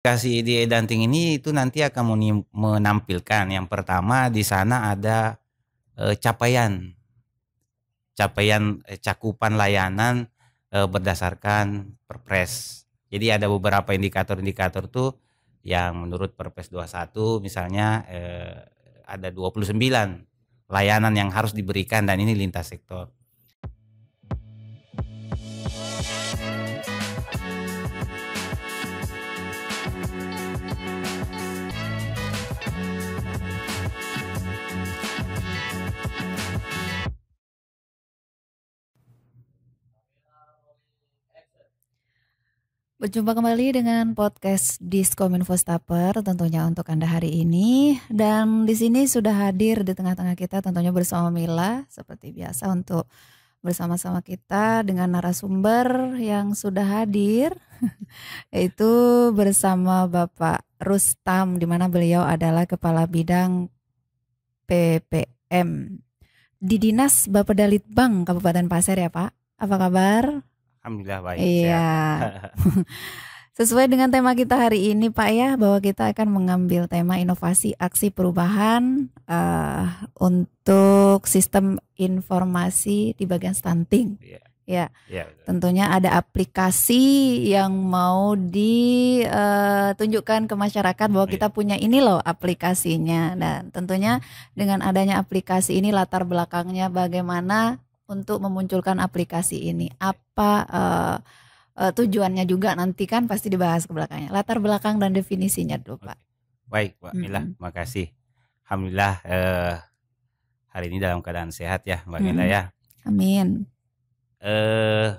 Kasih ide Danting ini itu nanti akan menampilkan yang pertama di sana ada e, capaian capaian e, cakupan layanan e, berdasarkan Perpres. Jadi ada beberapa indikator-indikator tuh yang menurut Perpres 21 misalnya e, ada 29 layanan yang harus diberikan dan ini lintas sektor. Berjumpa kembali dengan podcast Diskominfo Staper tentunya untuk Anda hari ini dan di sini sudah hadir di tengah-tengah kita tentunya bersama Mila seperti biasa untuk bersama-sama kita dengan narasumber yang sudah hadir yaitu bersama Bapak Rustam di mana beliau adalah kepala bidang PPM di Dinas Dalit Bank Kabupaten Pasir ya Pak. Apa kabar? Alhamdulillah baik. Iya. Sesuai dengan tema kita hari ini Pak ya bahwa kita akan mengambil tema inovasi aksi perubahan uh, untuk sistem informasi di bagian stunting. Yeah. Ya, yeah, iya, tentunya ada aplikasi yang mau ditunjukkan eh, ke masyarakat bahwa iya. kita punya ini loh aplikasinya. Dan tentunya hmm. dengan adanya aplikasi ini latar belakangnya bagaimana untuk memunculkan aplikasi ini? Apa uh, uh, tujuannya juga nanti kan pasti dibahas ke belakangnya. Latar belakang dan definisinya dulu, Pak. Baik, Mbak Mila, hmm. terima kasih. Alhamdulillah uh, hari ini dalam keadaan sehat ya, Mbak hmm. Mila ya. Amin. Uh,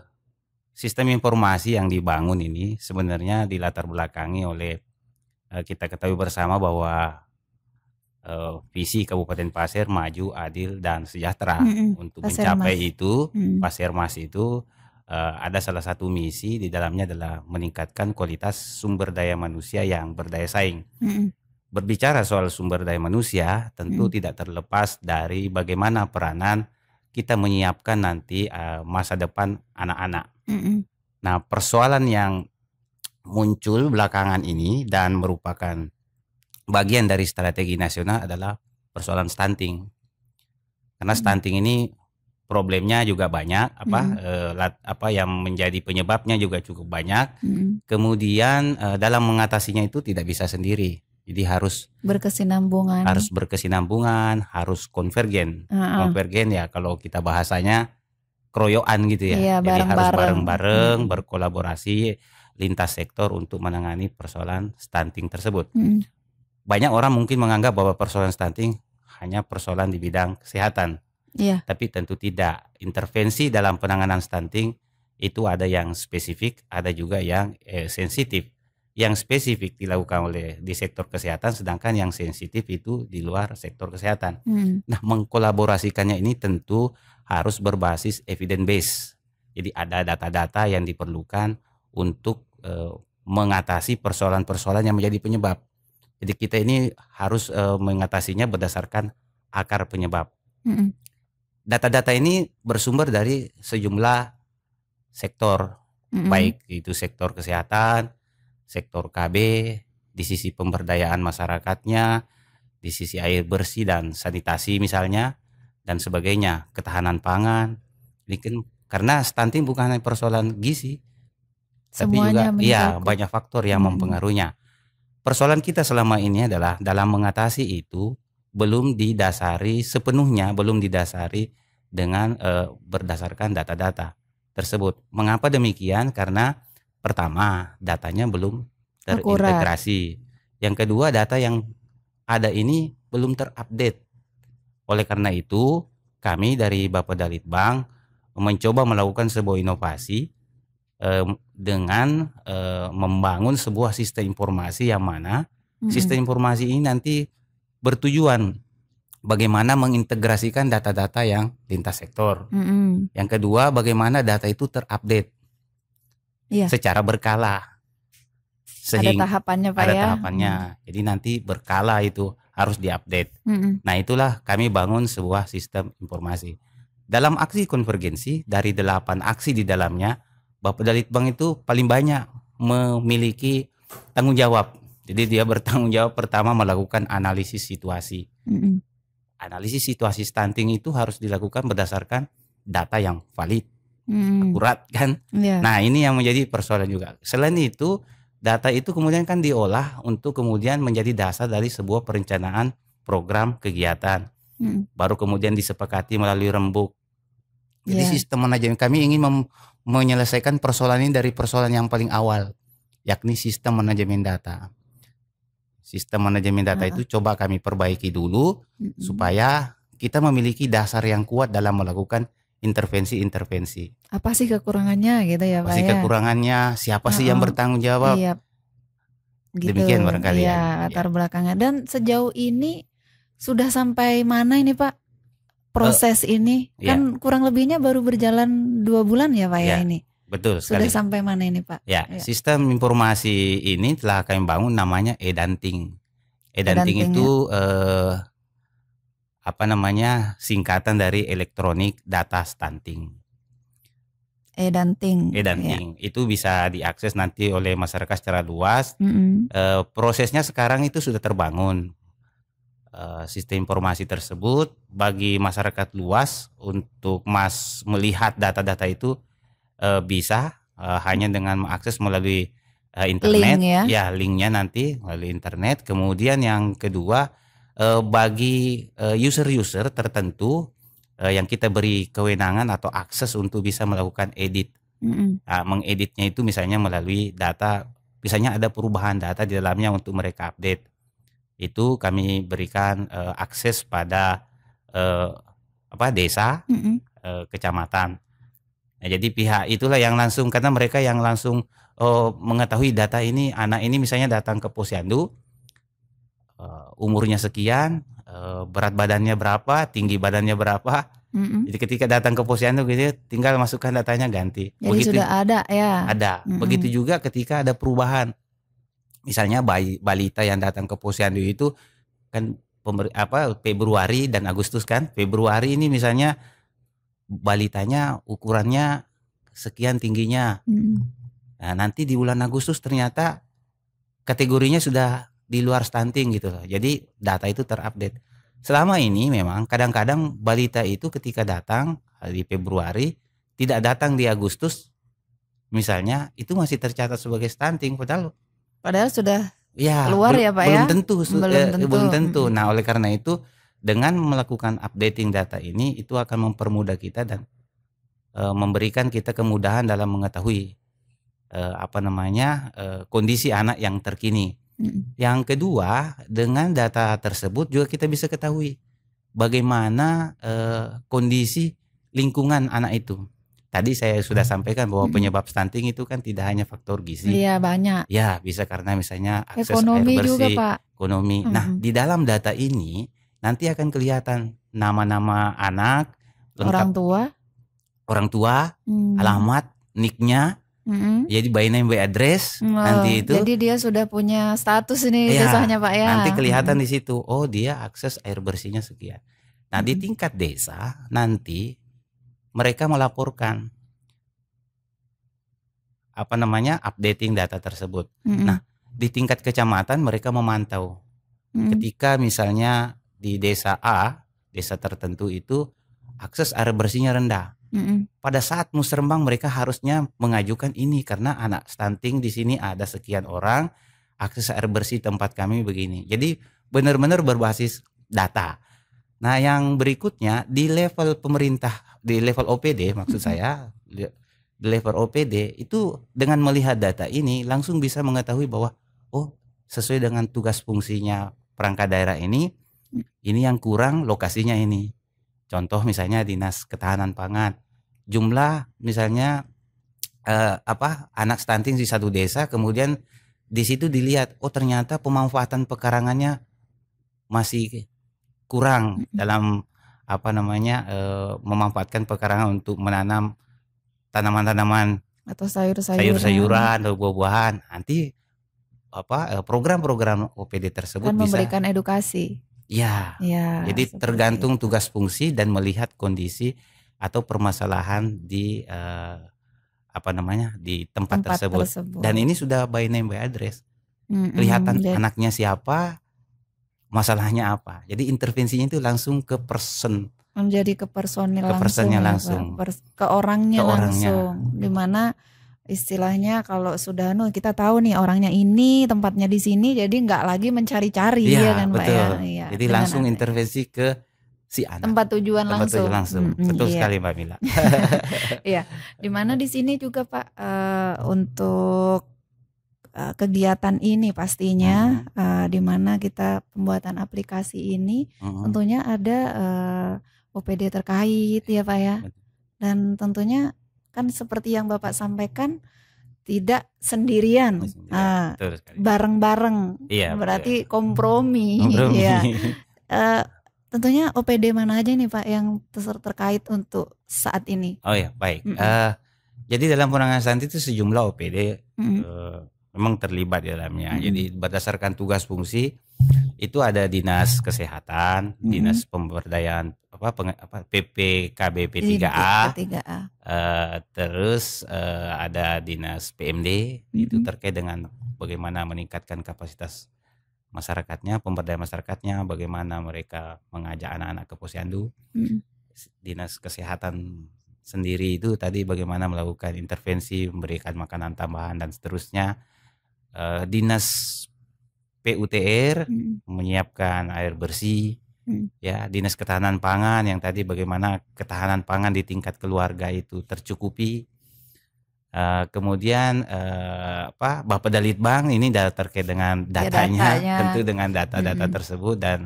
sistem informasi yang dibangun ini sebenarnya dilatar belakangi oleh uh, kita ketahui bersama bahwa uh, visi Kabupaten Pasir maju, adil dan sejahtera. Mm -hmm. Untuk Pasir mencapai Mas. itu, mm Pasir Mas itu uh, ada salah satu misi di dalamnya adalah meningkatkan kualitas sumber daya manusia yang berdaya saing. Mm -hmm. Berbicara soal sumber daya manusia, tentu mm tidak terlepas dari bagaimana peranan kita menyiapkan nanti uh, masa depan anak-anak. Mm -hmm. Nah, persoalan yang muncul belakangan ini dan merupakan bagian dari strategi nasional adalah persoalan stunting. Karena hmm. stunting ini problemnya juga banyak apa mm. eh, lat, apa yang menjadi penyebabnya juga cukup banyak mm. kemudian eh, dalam mengatasinya itu tidak bisa sendiri jadi harus berkesinambungan harus berkesinambungan harus konvergen uh -uh. konvergen ya kalau kita bahasanya keroyokan gitu ya iya, jadi harus bareng-bareng mm. berkolaborasi lintas sektor untuk menangani persoalan stunting tersebut mm banyak orang mungkin menganggap bahwa persoalan stunting hanya persoalan di bidang kesehatan. Iya. Tapi tentu tidak. Intervensi dalam penanganan stunting itu ada yang spesifik, ada juga yang eh, sensitif. Yang spesifik dilakukan oleh di sektor kesehatan, sedangkan yang sensitif itu di luar sektor kesehatan. Hmm. Nah, mengkolaborasikannya ini tentu harus berbasis evidence base. Jadi ada data-data yang diperlukan untuk eh, mengatasi persoalan-persoalan yang menjadi penyebab. Jadi kita ini harus e, mengatasinya berdasarkan akar penyebab. Data-data ini bersumber dari sejumlah sektor, mm-hmm. baik itu sektor kesehatan, sektor KB, di sisi pemberdayaan masyarakatnya, di sisi air bersih dan sanitasi misalnya dan sebagainya, ketahanan pangan. Mungkin karena stunting bukan hanya persoalan gizi, Semuanya tapi juga iya banyak faktor yang hmm. mempengaruhinya persoalan kita selama ini adalah dalam mengatasi itu belum didasari sepenuhnya belum didasari dengan e, berdasarkan data-data tersebut. Mengapa demikian? Karena pertama, datanya belum terintegrasi. Yang kedua, data yang ada ini belum terupdate. Oleh karena itu, kami dari Bapak Dalit Bank mencoba melakukan sebuah inovasi dengan eh, membangun sebuah sistem informasi yang mana sistem informasi ini nanti bertujuan bagaimana mengintegrasikan data-data yang lintas sektor. hmm Yang kedua, bagaimana data itu terupdate yeah. secara berkala. Sehingga, ada tahapannya Pak ada ya. tahapannya. Mm. Jadi nanti berkala itu harus diupdate. hmm Nah itulah kami bangun sebuah sistem informasi. Dalam aksi konvergensi dari delapan aksi di dalamnya Bapak bank itu paling banyak memiliki tanggung jawab. Jadi dia bertanggung jawab pertama melakukan analisis situasi. mm Analisis situasi stunting itu harus dilakukan berdasarkan data yang valid, mm akurat kan. Yeah. Nah ini yang menjadi persoalan juga. Selain itu data itu kemudian kan diolah untuk kemudian menjadi dasar dari sebuah perencanaan program kegiatan. mm Baru kemudian disepakati melalui rembuk. Jadi yeah. sistem manajemen kami ingin mem- menyelesaikan persoalan ini dari persoalan yang paling awal, yakni sistem manajemen data. Sistem manajemen data itu coba kami perbaiki dulu supaya kita memiliki dasar yang kuat dalam melakukan intervensi-intervensi. Apa sih kekurangannya gitu ya, Pak? Apa sih ya? kekurangannya? Siapa oh, sih yang bertanggung jawab? Iya. Gitu. Demikian barangkali. Iya, ya, latar iya. belakangnya. Dan sejauh ini sudah sampai mana ini, Pak? proses uh, ini yeah. kan kurang lebihnya baru berjalan dua bulan ya pak yeah. ya iya, ini. Betul sekali. Sudah sampai mana ini Pak? Ya, yeah. sistem informasi ini telah kami bangun namanya edanting edanting e itu ya. eh, apa namanya singkatan dari elektronik data stunting. edanting ya. edanting yeah. itu bisa diakses nanti oleh masyarakat secara luas. Mm -hmm. eh, prosesnya sekarang itu sudah terbangun. Eh, sistem informasi tersebut bagi masyarakat luas untuk mas melihat data-data itu uh, bisa uh, hanya dengan mengakses melalui uh, internet link ya. ya linknya nanti melalui internet kemudian yang kedua uh, bagi user-user uh, tertentu uh, yang kita beri kewenangan atau akses untuk bisa melakukan edit mm -hmm. uh, mengeditnya itu misalnya melalui data misalnya ada perubahan data di dalamnya untuk mereka update itu kami berikan uh, akses pada uh, apa desa, mm -hmm. uh, kecamatan. Nah, jadi pihak itulah yang langsung karena mereka yang langsung uh, mengetahui data ini anak ini misalnya datang ke posyandu uh, umurnya sekian, uh, berat badannya berapa, tinggi badannya berapa. Mm -hmm. Jadi ketika datang ke posyandu gitu tinggal masukkan datanya ganti. Jadi Begitu sudah ada ya. Ada. Mm -hmm. Begitu juga ketika ada perubahan misalnya bayi balita yang datang ke posyandu itu kan pember, apa Februari dan Agustus kan Februari ini misalnya balitanya ukurannya sekian tingginya hmm. nah, nanti di bulan Agustus ternyata kategorinya sudah di luar stunting gitu loh jadi data itu terupdate selama ini memang kadang-kadang balita itu ketika datang di Februari tidak datang di Agustus misalnya itu masih tercatat sebagai stunting padahal Padahal sudah ya, keluar ya Pak belum ya? Tentu, belum ya, tentu. Belum tentu. Hmm. Nah oleh karena itu dengan melakukan updating data ini itu akan mempermudah kita dan e, memberikan kita kemudahan dalam mengetahui e, apa namanya e, kondisi anak yang terkini. Hmm. Yang kedua dengan data tersebut juga kita bisa ketahui bagaimana e, kondisi lingkungan anak itu. Tadi saya sudah hmm. sampaikan bahwa hmm. penyebab stunting itu kan tidak hanya faktor gizi. Iya, banyak. Ya, bisa karena misalnya akses ekonomi air bersih, juga, Pak. ekonomi. Mm -hmm. Nah, di dalam data ini nanti akan kelihatan nama-nama anak, lengkap, orang tua, orang tua, mm. alamat, nicknya, Mm-hmm. Jadi by name by address -hmm. nanti itu. Jadi dia sudah punya status ini ya, desanya Pak ya. Nanti kelihatan mm-hmm. di situ. Oh, dia akses air bersihnya sekian. Nah, di hmm. tingkat desa nanti mereka melaporkan apa namanya updating data tersebut. Mm-hmm. Nah, di tingkat kecamatan mereka memantau. Mm-hmm. Ketika misalnya di desa A, desa tertentu itu akses air bersihnya rendah. Mm-hmm. Pada saat musrembang mereka harusnya mengajukan ini karena anak stunting di sini ada sekian orang, akses air bersih tempat kami begini. Jadi benar-benar berbasis data. Nah, yang berikutnya di level pemerintah, di level OPD maksud mm-hmm. saya, di level OPD itu dengan melihat data ini langsung bisa mengetahui bahwa oh, sesuai dengan tugas fungsinya perangkat daerah ini, ini yang kurang lokasinya ini. Contoh misalnya Dinas Ketahanan Pangan, jumlah misalnya eh, apa anak stunting di satu desa kemudian di situ dilihat oh ternyata pemanfaatan pekarangannya masih kurang dalam apa namanya e, memanfaatkan pekarangan untuk menanam tanaman-tanaman atau sayur-sayuran, sayur-sayuran atau buah-buahan. Nanti apa eh, program-program OPD tersebut bisa memberikan edukasi. Ya. ya Jadi tergantung itu. tugas fungsi dan melihat kondisi atau permasalahan di e, apa namanya di tempat, tempat tersebut. tersebut. Dan ini sudah by name by address. Mm -hmm. Kelihatan Lihat. anaknya siapa, masalahnya apa. Jadi intervensinya itu langsung ke person. Menjadi ke personil ke langsung. Ya, langsung. ke orangnya ke langsung. Orangnya. Gitu. Dimana istilahnya kalau sudah nu kita tahu nih orangnya ini tempatnya di sini jadi nggak lagi mencari-cari ya, ya kan ya? betul. Mbak ya. ya jadi langsung anak. intervensi ke si anak. Tempat tujuan Tempat langsung. Tujuan langsung. Mm -hmm, Betul iya. sekali Mbak Mila. Iya. Dimana di sini juga Pak uh, untuk Eh, kegiatan ini pastinya uh-huh. uh, di mana kita pembuatan aplikasi ini uh-huh. tentunya ada uh, eh, OPD terkait ya Pak ya. Dan tentunya kan seperti yang Bapak sampaikan tidak sendirian, bareng ah, bareng-bareng. Iya, berarti iya. kompromi. kompromi. Ya. uh, tentunya OPD mana aja nih Pak yang ter terkait untuk saat ini? Oh ya baik. Mm -hmm. Uh, jadi dalam penanganan stunting itu sejumlah OPD mm -hmm. Uh, memang terlibat di dalamnya. Hmm. Jadi berdasarkan tugas fungsi itu ada dinas kesehatan, hmm. dinas pemberdayaan apa, peng, apa PPKB P3A, P3A. Uh, eh, terus uh, ada dinas PMD hmm. itu terkait dengan bagaimana meningkatkan kapasitas masyarakatnya, pemberdayaan masyarakatnya, bagaimana mereka mengajak anak-anak ke posyandu. Hmm. Dinas kesehatan sendiri itu tadi bagaimana melakukan intervensi, memberikan makanan tambahan dan seterusnya uh, dinas PUTR hmm. menyiapkan air bersih hmm. ya dinas ketahanan pangan yang tadi bagaimana ketahanan pangan di tingkat keluarga itu tercukupi uh, kemudian uh, apa Bapak dalit Bang ini terkait dengan datanya, ya, datanya. tentu dengan data-data hmm. tersebut dan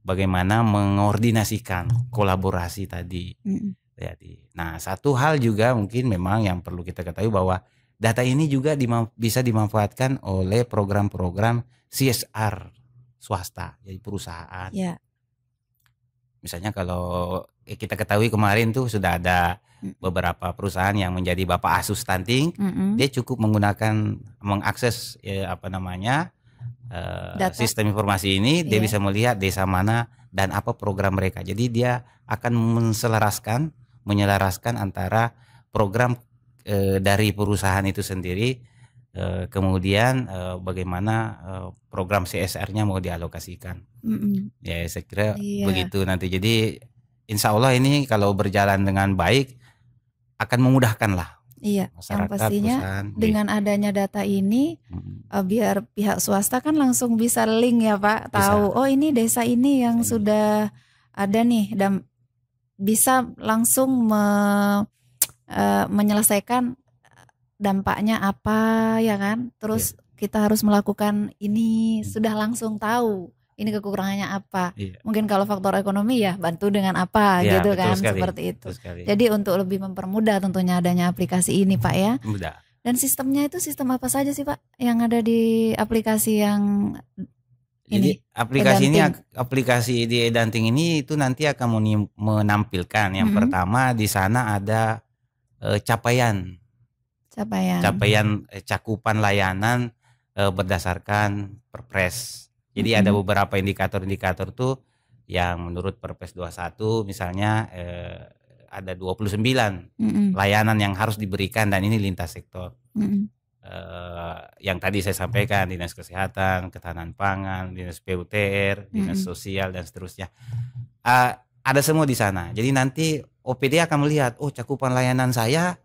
bagaimana mengordinasikan kolaborasi tadi hmm. jadi nah satu hal juga mungkin memang yang perlu kita ketahui bahwa Data ini juga bisa dimanfaatkan oleh program-program CSR swasta, jadi perusahaan. Ya. Misalnya kalau eh, kita ketahui kemarin tuh sudah ada hmm. beberapa perusahaan yang menjadi bapak Asus stunting, mm -hmm. dia cukup menggunakan mengakses ya, apa namanya uh, sistem informasi ini, dia iya. bisa melihat desa mana dan apa program mereka. Jadi dia akan menselaraskan, menyelaraskan antara program e, dari perusahaan itu sendiri e, kemudian e, bagaimana e, program CSR-nya mau dialokasikan mm -hmm. ya saya kira yeah. begitu nanti jadi insya Allah ini kalau berjalan dengan baik akan memudahkan lah Iya, yang pastinya perusahaan. Iya. dengan adanya data ini hmm. biar pihak swasta kan langsung bisa link ya Pak, bisa. tahu oh ini desa ini yang bisa. sudah ada nih dan bisa langsung me e, menyelesaikan dampaknya apa ya kan terus yeah. kita harus melakukan ini hmm. sudah langsung tahu ini kekurangannya apa yeah. mungkin kalau faktor ekonomi ya bantu dengan apa yeah, gitu kan sekali. seperti itu jadi untuk lebih mempermudah tentunya adanya aplikasi ini pak ya Mudah. dan sistemnya itu sistem apa saja sih pak yang ada di aplikasi yang jadi ini, aplikasi edanting. ini aplikasi di edanting ini itu nanti akan menampilkan yang mm -hmm. pertama di sana ada uh, capaian capaian capaian eh, cakupan layanan eh, berdasarkan Perpres. Jadi mm -hmm. ada beberapa indikator-indikator tuh yang menurut Perpres 21 misalnya eh, ada 29 mm -hmm. layanan yang harus diberikan dan ini lintas sektor. Mm -hmm. eh, yang tadi saya sampaikan dinas kesehatan, ketahanan pangan, dinas PUTR, dinas mm -hmm. sosial dan seterusnya. Eh, ada semua di sana. Jadi nanti OPD akan melihat, oh cakupan layanan saya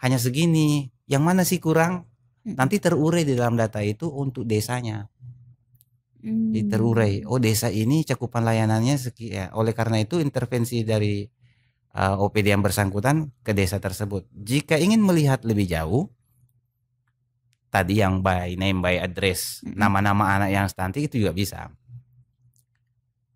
hanya segini, yang mana sih kurang? Nanti terurai di dalam data itu untuk desanya. Hmm. Terurai, oh desa ini cakupan layanannya sekian. Ya, oleh karena itu intervensi dari uh, eh, OPD yang bersangkutan ke desa tersebut. Jika ingin melihat lebih jauh, tadi yang by name by address, nama-nama hmm. anak yang stunting itu juga bisa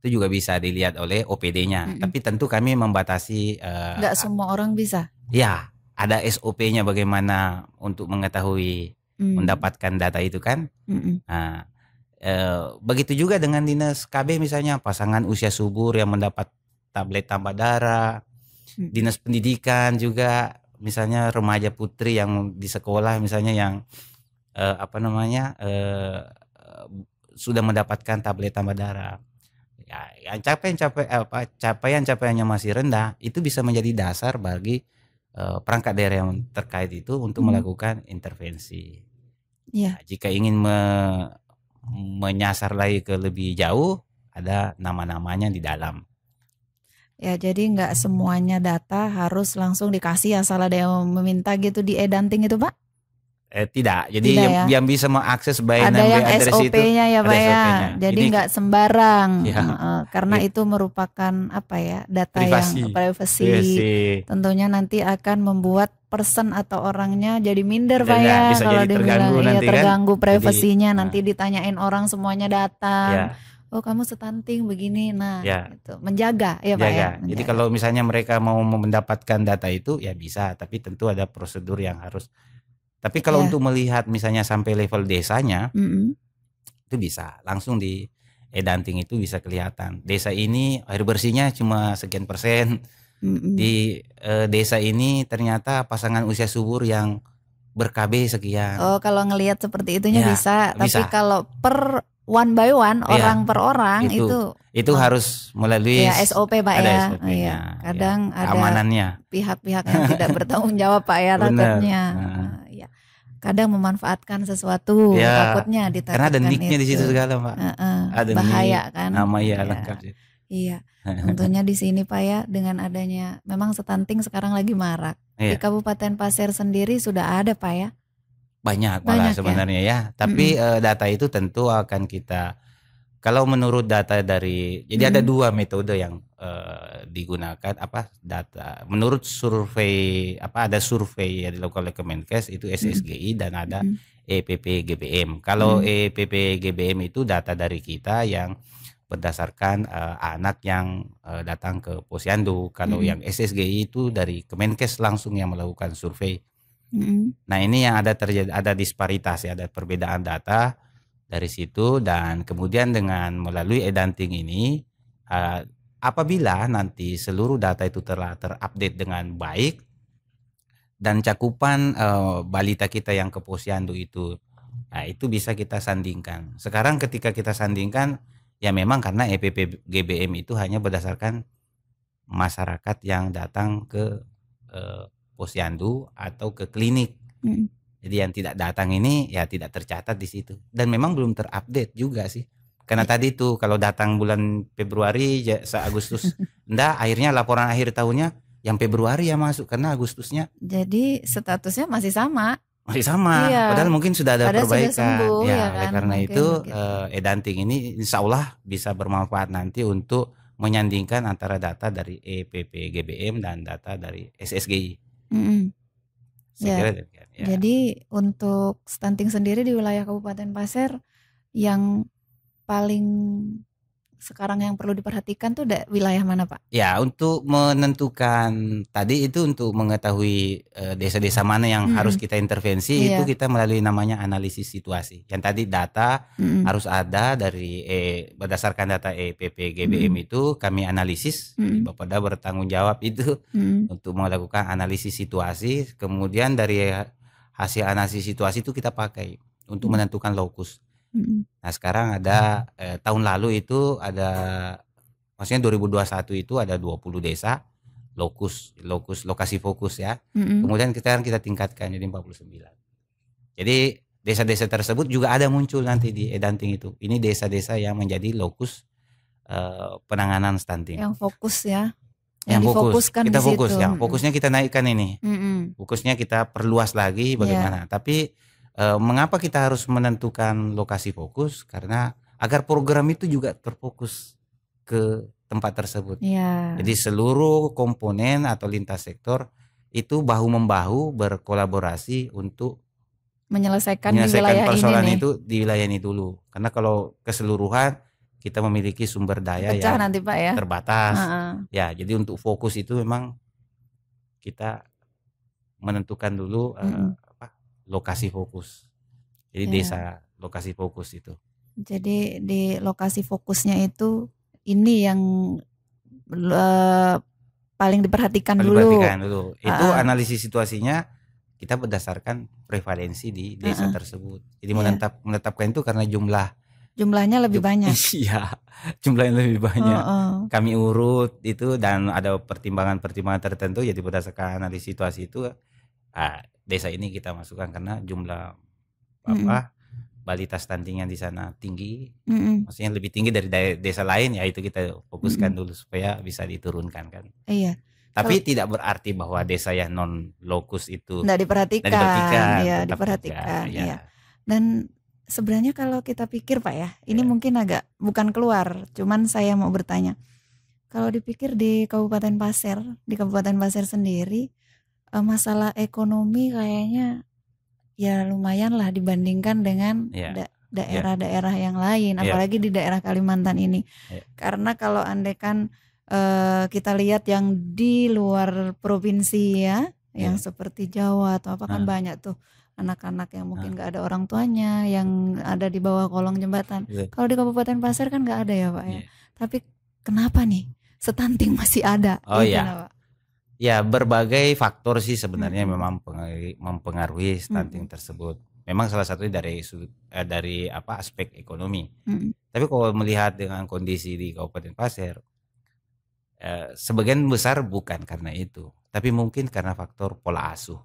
itu juga bisa dilihat oleh OPD-nya. Mm -hmm. Tapi tentu kami membatasi. Uh, eh, Gak semua orang bisa. Ya, ada SOP-nya bagaimana untuk mengetahui mm. mendapatkan data itu kan. Mm -hmm. Nah, e, begitu juga dengan dinas KB misalnya pasangan usia subur yang mendapat tablet tambah darah, mm. dinas pendidikan juga misalnya remaja putri yang di sekolah misalnya yang e, apa namanya e, sudah mendapatkan tablet tambah darah. Ya, ya, capaian capaian apa capaian capaiannya masih rendah itu bisa menjadi dasar bagi uh, perangkat daerah yang terkait itu untuk hmm. melakukan intervensi. ya. Nah, jika ingin me, menyasar lagi ke lebih jauh ada nama-namanya di dalam. Ya jadi nggak semuanya data harus langsung dikasih asal ada yang meminta gitu di edanting itu pak? Eh tidak, jadi tidak yang, ya. yang bisa mengakses by ada yang SOP-nya ya Pak ya. Jadi nggak sembarang ya. uh, karena ya. itu merupakan apa ya data privasi. yang privasi. Tentunya nanti akan membuat person atau orangnya jadi minder Pak ya kalau dia bilang iya, nanti, ya terganggu kan? privasinya nanti nah. ditanyain orang semuanya datang. Ya oh kamu stunting begini nah ya. itu menjaga ya pak ya jadi kalau misalnya mereka mau mendapatkan data itu ya bisa tapi tentu ada prosedur yang harus tapi kalau yeah. untuk melihat misalnya sampai level desanya, mm -hmm. itu bisa langsung di edanting itu bisa kelihatan. Desa ini air bersihnya cuma sekian persen. Mm -hmm. Di e, desa ini ternyata pasangan usia subur yang ber-KB sekian. Oh, kalau ngelihat seperti itunya ya, bisa. bisa. Tapi kalau per one by one, ya, orang per orang itu itu, itu oh. harus melalui iya, ya, SOP Pak ya. SOP iya, iya, Kadang ya. ada pihak-pihak yang tidak bertanggung jawab Pak ya takutnya. Nah kadang memanfaatkan sesuatu ya, takutnya ditarik karena ada niknya di situ segala pak uh -uh, bahaya nih, kan nama ya, ya. lengkap iya tentunya di sini pak ya dengan adanya memang setanting sekarang lagi marak iya. di Kabupaten Pasir sendiri sudah ada pak ya banyak, banyak malah ya? sebenarnya ya, tapi mm -hmm. data itu tentu akan kita kalau menurut data dari jadi hmm. ada mm-hmm. dua metode yang uh, digunakan apa data menurut survei apa ada survei ya dilakukan oleh Kemenkes itu SSGI hmm. dan ada hmm. EPP GBM. Kalau hmm. EPP GBM itu data dari kita yang berdasarkan uh, anak yang uh, datang ke Posyandu. Kalau hmm. yang SSGI itu dari Kemenkes langsung yang melakukan survei. Hmm. Nah ini yang ada terjadi ada disparitas ya ada perbedaan data dari situ dan kemudian dengan melalui edanting ini uh, apabila nanti seluruh data itu telah terupdate dengan baik dan cakupan uh, balita kita yang ke posyandu itu nah itu bisa kita sandingkan sekarang ketika kita sandingkan ya memang karena EPP GBM itu hanya berdasarkan masyarakat yang datang ke uh, posyandu atau ke klinik hmm. Jadi yang tidak datang ini ya tidak tercatat di situ dan memang belum terupdate juga sih. Karena ya. tadi tuh kalau datang bulan Februari ya, se Agustus ndak akhirnya laporan akhir tahunnya yang Februari ya masuk karena Agustusnya. Jadi statusnya masih sama. Masih sama. Iya. Padahal mungkin sudah ada Padahal perbaikan. Sudah sembuh, ya, ya kan? karena mungkin, itu mungkin. Eh, edanting ini insya Allah bisa bermanfaat nanti untuk menyandingkan antara data dari EPPGBM dan data dari SSGI. Mm -hmm. Saya ya. kira demikian. Ya. Jadi untuk stunting sendiri di wilayah Kabupaten Pasir yang paling sekarang yang perlu diperhatikan tuh da, wilayah mana Pak? Ya untuk menentukan tadi itu untuk mengetahui eh, desa-desa uh, mana yang hmm. harus kita intervensi iya. itu kita melalui namanya analisis situasi. Yang tadi data hmm. harus ada dari eh, berdasarkan data EPP GBM hmm. itu kami analisis. Hmm. da bertanggung jawab itu hmm. untuk melakukan analisis situasi. Kemudian dari hasil analisis situasi itu kita pakai untuk menentukan lokus Mm. Nah sekarang ada eh, tahun lalu itu ada maksudnya 2021 itu ada 20 desa lokus lokus lokasi fokus ya. -hmm. Kemudian kita kan kita tingkatkan jadi 49. Jadi desa-desa tersebut juga ada muncul nanti di Edanting itu. Ini desa-desa yang menjadi lokus eh, penanganan stunting. Yang fokus ya. Yang, yang fokus. Kita fokus. Situ. Yang fokusnya kita naikkan ini. Mm -hmm. Fokusnya kita perluas lagi iya. bagaimana. Yeah. Tapi Eh, mengapa kita harus menentukan lokasi fokus? Karena agar program itu juga terfokus ke tempat tersebut. Ya. Jadi seluruh komponen atau lintas sektor itu bahu membahu berkolaborasi untuk menyelesaikan, menyelesaikan di persoalan ini di itu ini dulu. Karena kalau keseluruhan kita memiliki sumber daya Pecah yang nanti, Pak, ya. terbatas. Uh -uh. Ya, jadi untuk fokus itu memang kita menentukan dulu hmm. uh lokasi fokus. Jadi ya. desa lokasi fokus itu. Jadi di lokasi fokusnya itu ini yang uh, paling diperhatikan paling dulu. Diperhatikan dulu. Itu analisis situasinya kita berdasarkan prevalensi di desa uh, tersebut. Jadi yeah. menetap menetapkan itu karena jumlah jumlahnya lebih jum, banyak. Iya, jumlahnya lebih banyak. Uh, uh. Kami urut itu dan ada pertimbangan-pertimbangan tertentu jadi berdasarkan analisis situasi itu ah, desa ini kita masukkan karena jumlah apa mm. balita stuntingnya di sana tinggi mm. maksudnya lebih tinggi dari desa lain ya itu kita fokuskan mm. dulu supaya bisa diturunkan kan iya tapi tidak berarti bahwa desa yang non lokus itu tidak diperhatikan, diperhatikan ya diperhatikan ya. ya dan sebenarnya kalau kita pikir pak ya ini iya. mungkin agak bukan keluar cuman saya mau bertanya kalau dipikir di Kabupaten Pasir di Kabupaten Pasir sendiri Eh, masalah ekonomi kayaknya ya lumayan lah dibandingkan dengan yeah. da iya. daerah-daerah yang lain, yeah. apalagi di daerah Kalimantan ini. Yeah. Karena kalau andekan uh, eh, kita lihat yang di luar provinsi ya, yeah. yang iya. seperti Jawa atau apa kan uh. banyak tuh anak-anak yang mungkin nggak uh. ada orang tuanya yang ada di bawah kolong jembatan. Yeah. Kalau di Kabupaten Pasir kan nggak ada ya pak ya. Iya. Tapi kenapa nih setanting masih ada? Oh gitu iya. Kenapa? Ya berbagai faktor sih sebenarnya hmm. memang mempengaruhi stunting hmm. tersebut. Memang salah satunya dari eh, dari apa aspek ekonomi. Hmm. Tapi kalau melihat dengan kondisi di Kabupaten Pasir, eh, sebagian besar bukan karena itu, tapi mungkin karena faktor pola asuh.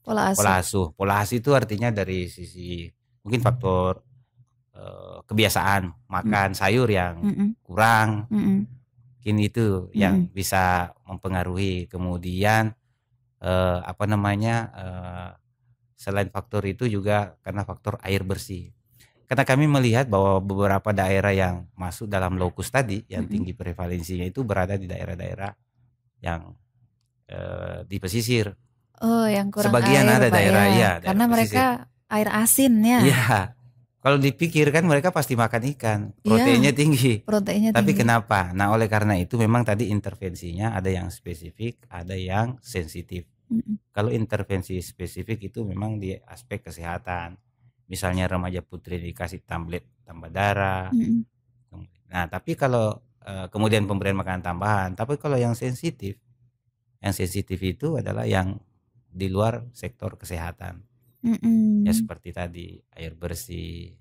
Pola asuh. Pola asuh. Pola asuh itu artinya dari sisi mungkin faktor eh, kebiasaan hmm. makan hmm. sayur yang hmm. kurang. Hmm mungkin itu hmm. yang bisa mempengaruhi kemudian eh, apa namanya eh, selain faktor itu juga karena faktor air bersih karena kami melihat bahwa beberapa daerah yang masuk dalam lokus tadi yang tinggi prevalensinya itu berada di daerah-daerah yang eh, di pesisir oh yang kurang sebagian air, ada daerah ya, ya daerah karena pesisir. mereka air asin ya. Iya. Kalau dipikirkan mereka pasti makan ikan, iya. proteinnya ya, tinggi. Proteinnya Tapi tinggi. kenapa? Nah, oleh karena itu memang tadi intervensinya ada yang spesifik, ada yang sensitif. Mm-hmm. Kalau intervensi spesifik itu memang di aspek kesehatan. Misalnya remaja putri dikasih tablet tambah darah. Mm-hmm. Nah, tapi kalau eh, kemudian pemberian makanan tambahan, tapi kalau yang sensitif, yang sensitif itu adalah yang di luar sektor kesehatan Ya, Mm-mm. ya seperti tadi air bersih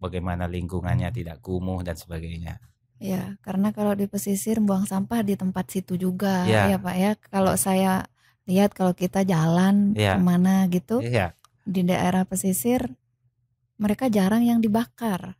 bagaimana lingkungannya tidak kumuh dan sebagainya ya karena kalau di pesisir buang sampah di tempat situ juga ya, ya pak ya kalau saya lihat kalau kita jalan ya. kemana gitu ya. di daerah pesisir mereka jarang yang dibakar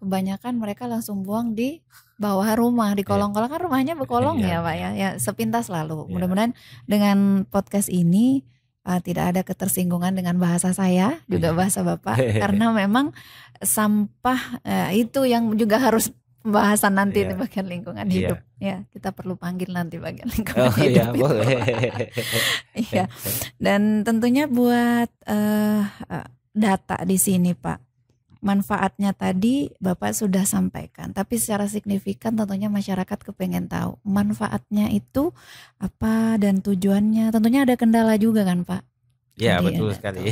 kebanyakan mereka langsung buang di bawah rumah di iya. kolong-kolong kan rumahnya berkolong ya, ya pak ya iya. ya sepintas lalu ya. mudah-mudahan dengan podcast ini uh, tidak ada ketersinggungan dengan bahasa saya juga iya. bahasa bapak karena memang sampah uh, itu yang juga harus pembahasan nanti yeah. di bagian lingkungan yeah. hidup ya kita perlu panggil nanti bagian oh, lingkungan oh, hidup yeah, boleh. Iya. dan tentunya buat uh, data di sini pak manfaatnya tadi Bapak sudah sampaikan, tapi secara signifikan tentunya masyarakat kepengen tahu manfaatnya itu apa dan tujuannya. Tentunya ada kendala juga kan Pak? Ya Jadi betul sekali. Tuh,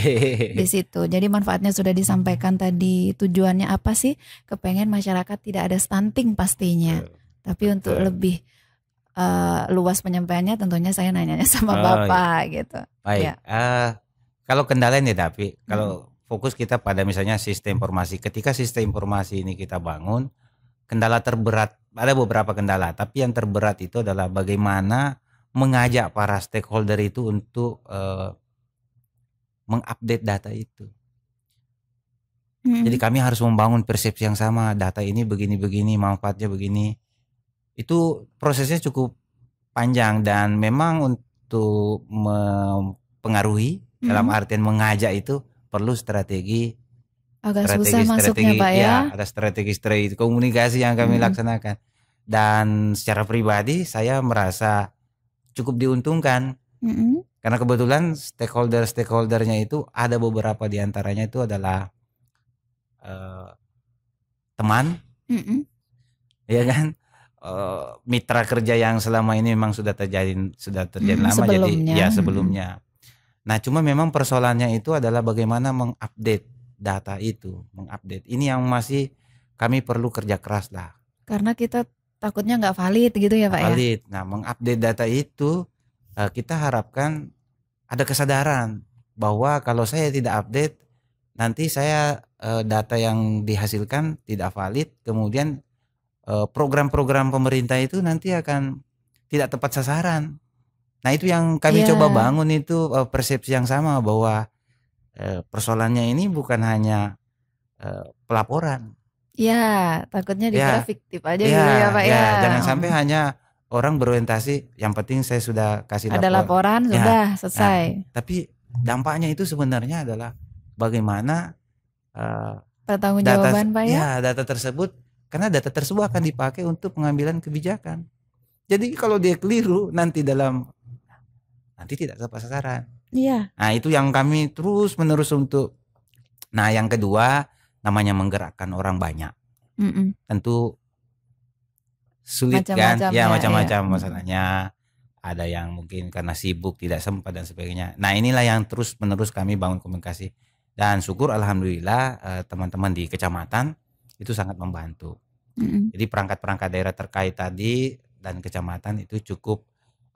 di situ. Jadi manfaatnya sudah disampaikan tadi, tujuannya apa sih? Kepengen masyarakat tidak ada stunting pastinya. Betul. Tapi untuk betul. lebih uh, luas penyampaiannya tentunya saya nanyanya sama oh, Bapak iya. gitu. Baik. Ya. Uh, kalau kendala ini tapi kalau hmm fokus kita pada misalnya sistem informasi. Ketika sistem informasi ini kita bangun, kendala terberat ada beberapa kendala, tapi yang terberat itu adalah bagaimana mengajak para stakeholder itu untuk uh, mengupdate data itu. Hmm. Jadi kami harus membangun persepsi yang sama, data ini begini-begini, manfaatnya begini. Itu prosesnya cukup panjang dan memang untuk mempengaruhi dalam hmm. artian mengajak itu perlu strategi agak strategi, susah strategi, masuknya pak ya. ya ada strategi strategi komunikasi yang kami hmm. laksanakan dan secara pribadi saya merasa cukup diuntungkan hmm. karena kebetulan stakeholder stakeholdernya itu ada beberapa diantaranya itu adalah uh, teman hmm. ya kan uh, mitra kerja yang selama ini memang sudah terjadi sudah terjadi hmm, lama iya, sebelumnya. jadi ya sebelumnya hmm Nah, cuma memang persoalannya itu adalah bagaimana mengupdate data itu, mengupdate. Ini yang masih kami perlu kerja keras lah. Karena kita takutnya nggak valid gitu ya, Pak valid. ya. Valid. Nah, mengupdate data itu eh, kita harapkan ada kesadaran bahwa kalau saya tidak update nanti saya eh, data yang dihasilkan tidak valid, kemudian eh, program-program pemerintah itu nanti akan tidak tepat sasaran. Nah itu yang kami yeah. coba bangun itu uh, persepsi yang sama bahwa uh, persoalannya ini bukan hanya uh, pelaporan. Ya takutnya dikira ya, fiktif aja ya, gitu ya pak ya. ya. Jangan sampai hmm. hanya orang berorientasi yang penting saya sudah kasih ada laporan, laporan ya. sudah nah, selesai. Nah, tapi dampaknya itu sebenarnya adalah bagaimana uh, pertanggungjawaban pak ya? ya data tersebut karena data tersebut akan dipakai untuk pengambilan kebijakan. Jadi kalau dia keliru nanti dalam nanti tidak tepat sasaran. Iya. Nah, itu yang kami terus menerus untuk Nah, yang kedua namanya menggerakkan orang banyak. Mm -mm. Tentu sulit macam kan? Iya, ya, macam-macam ya. masalahnya. Ada yang mungkin karena sibuk tidak sempat dan sebagainya. Nah, inilah yang terus menerus kami bangun komunikasi dan syukur alhamdulillah eh, teman-teman di kecamatan itu sangat membantu. Mm -hmm. Jadi perangkat-perangkat daerah terkait tadi dan kecamatan itu cukup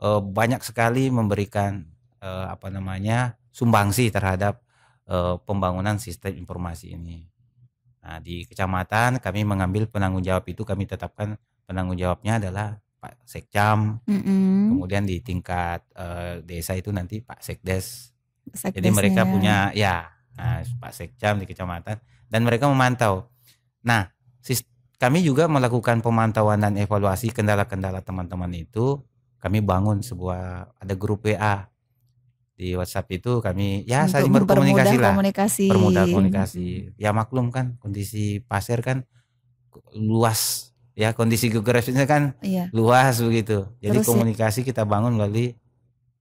uh, banyak sekali memberikan uh, apa namanya sumbangsi terhadap uh, pembangunan sistem informasi ini. Nah, di kecamatan kami mengambil penanggung jawab itu kami tetapkan penanggung jawabnya adalah Pak Sekcam. Mm -hmm. Kemudian di tingkat uh, desa itu nanti Pak Sekdes. Sekdesnya. Jadi mereka punya ya nah, Pak Sekcam di kecamatan dan mereka memantau. Nah, kami juga melakukan pemantauan dan evaluasi kendala-kendala teman-teman itu kami bangun sebuah ada grup WA di WhatsApp itu kami ya Untuk saling berkomunikasi lah komunikasi. permudah komunikasi ya maklum kan kondisi pasir kan luas ya kondisi geografisnya kan iya. luas begitu jadi Terus ya? komunikasi ya. kita bangun melalui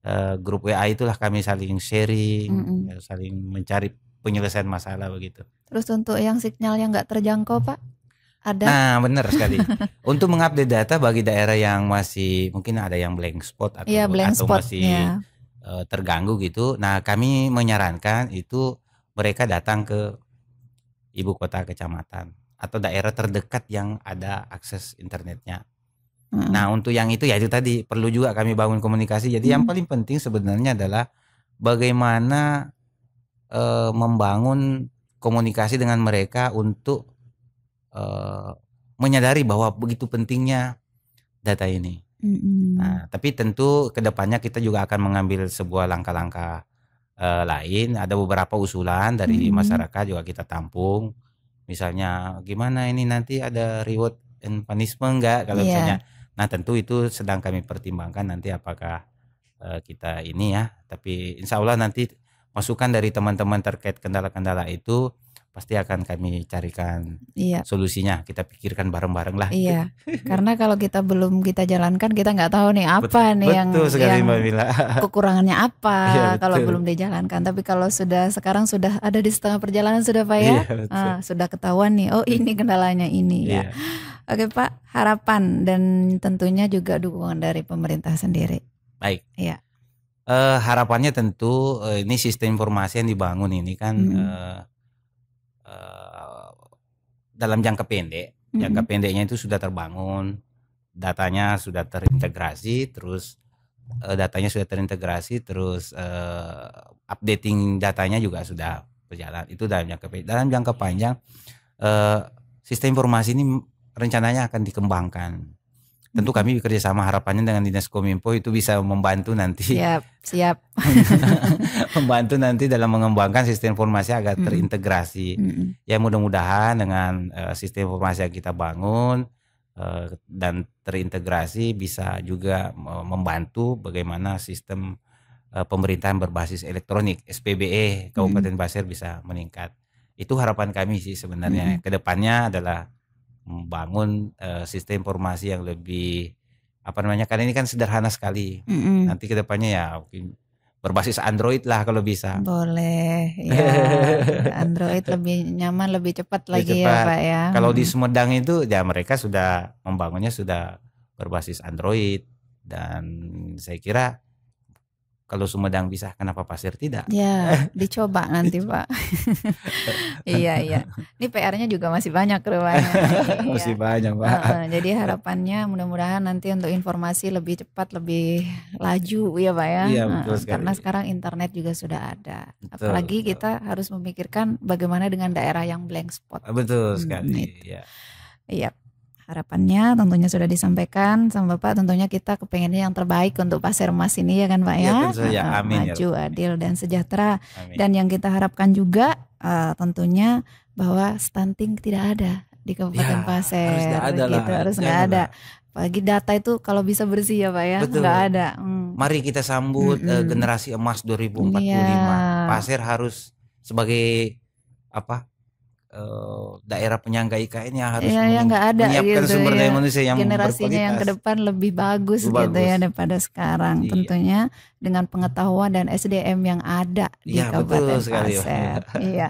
uh, grup WA itulah kami saling sharing mm -mm. Ya, saling mencari penyelesaian masalah begitu Terus untuk yang sinyal yang nggak terjangkau Pak ada. Nah, benar sekali. Untuk mengupdate data bagi daerah yang masih mungkin ada yang blank spot atau, ya, blank atau spot, masih ya. terganggu gitu. Nah, kami menyarankan itu mereka datang ke ibu kota kecamatan atau daerah terdekat yang ada akses internetnya. Hmm. Nah, untuk yang itu ya itu tadi perlu juga kami bangun komunikasi. Jadi hmm. yang paling penting sebenarnya adalah bagaimana uh, membangun komunikasi dengan mereka untuk Eh, menyadari bahwa begitu pentingnya data ini. Mm-hmm. Nah, tapi tentu kedepannya kita juga akan mengambil sebuah langkah-langkah uh, lain. Ada beberapa usulan dari mm-hmm. masyarakat juga kita tampung. Misalnya, gimana ini nanti ada reward and punishment enggak kalau yeah. misalnya? Nah, tentu itu sedang kami pertimbangkan nanti apakah uh, kita ini ya. Tapi insya Allah nanti masukan dari teman-teman terkait kendala-kendala itu pasti akan kami carikan iya. solusinya kita pikirkan bareng-bareng lah iya karena kalau kita belum kita jalankan kita nggak tahu nih apa betul, nih yang, sekali, yang kekurangannya apa iya, kalau belum dijalankan tapi kalau sudah sekarang sudah ada di setengah perjalanan sudah pak ya iya, ah, sudah ketahuan nih oh ini kendalanya ini ya. iya. ya oke pak harapan dan tentunya juga dukungan dari pemerintah sendiri baik iya Uh, harapannya tentu uh, ini sistem informasi yang dibangun ini kan hmm. uh, Eh, dalam jangka pendek mm-hmm. jangka pendeknya itu sudah terbangun datanya sudah terintegrasi terus uh, datanya sudah terintegrasi terus uh, updating datanya juga sudah berjalan itu dalam jangka pendek dalam jangka iya. panjang uh, sistem informasi ini rencananya akan dikembangkan Tentu kami bekerja sama harapannya dengan Dinas Kominfo itu bisa membantu nanti. Siap, siap. membantu nanti dalam mengembangkan sistem informasi agar terintegrasi. Mm. Ya mudah-mudahan dengan uh, sistem informasi yang kita bangun uh, dan terintegrasi bisa juga membantu bagaimana sistem uh, pemerintahan berbasis elektronik SPBE Kabupaten mm. Pasir bisa meningkat. Itu harapan kami sih sebenarnya. Mm. Kedepannya adalah membangun uh, sistem informasi yang lebih apa namanya karena ini kan sederhana sekali mm -hmm. nanti kedepannya ya mungkin berbasis Android lah kalau bisa boleh ya Android lebih nyaman lebih cepat lebih lagi ya, cepat. ya pak ya kalau di hmm. Sumedang itu ya mereka sudah membangunnya sudah berbasis Android dan saya kira kalau Sumedang bisa, kenapa Pasir tidak? Ya, dicoba nanti Pak. iya iya. Ini PR-nya juga masih banyak rupanya. masih iya. banyak Pak. Uh, jadi harapannya mudah-mudahan nanti untuk informasi lebih cepat, lebih laju ya Pak ya. Iya betul uh, Karena sekarang internet juga sudah ada. Betul, Apalagi kita harus memikirkan bagaimana dengan daerah yang blank spot. Betul hmm, sekali. Hmm, iya. Iya harapannya tentunya sudah disampaikan sama Bapak tentunya kita kepengennya yang terbaik untuk Pasir Mas ini ya kan Pak ya, iya, ya tentu Amin, maju ya. adil dan sejahtera Amin. dan yang kita harapkan juga uh, tentunya bahwa stunting tidak ada di Kabupaten ya, Pasir harus nggak ada gitu, harus nggak ada data itu kalau bisa bersih ya Pak ya Betul. nggak ada hmm. mari kita sambut mm -hmm. uh, generasi emas 2045 ya. Pasir harus sebagai apa Eh, daerah penyangga IKN yang harus ya, yang gak ada, menyiapkan gitu, sumber daya ya. manusia yang generasinya yang ke depan lebih bagus, lebih gitu ya daripada sekarang iya. tentunya dengan pengetahuan dan SDM yang ada di ya, Kabupaten betul Ya. iya.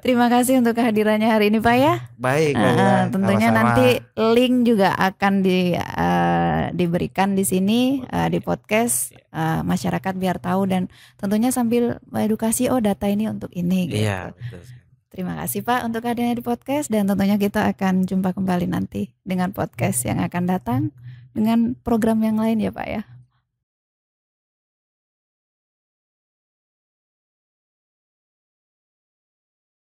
Terima kasih untuk kehadirannya hari ini Pak ya. Baik. Uh, tentunya sama-sama. nanti link juga akan di uh, diberikan di sini uh, di podcast uh, masyarakat biar tahu dan tentunya sambil edukasi oh data ini untuk ini iya, gitu. Iya, betul Terima kasih Pak untuk hadirnya di podcast dan tentunya kita akan jumpa kembali nanti dengan podcast yang akan datang dengan program yang lain ya Pak ya.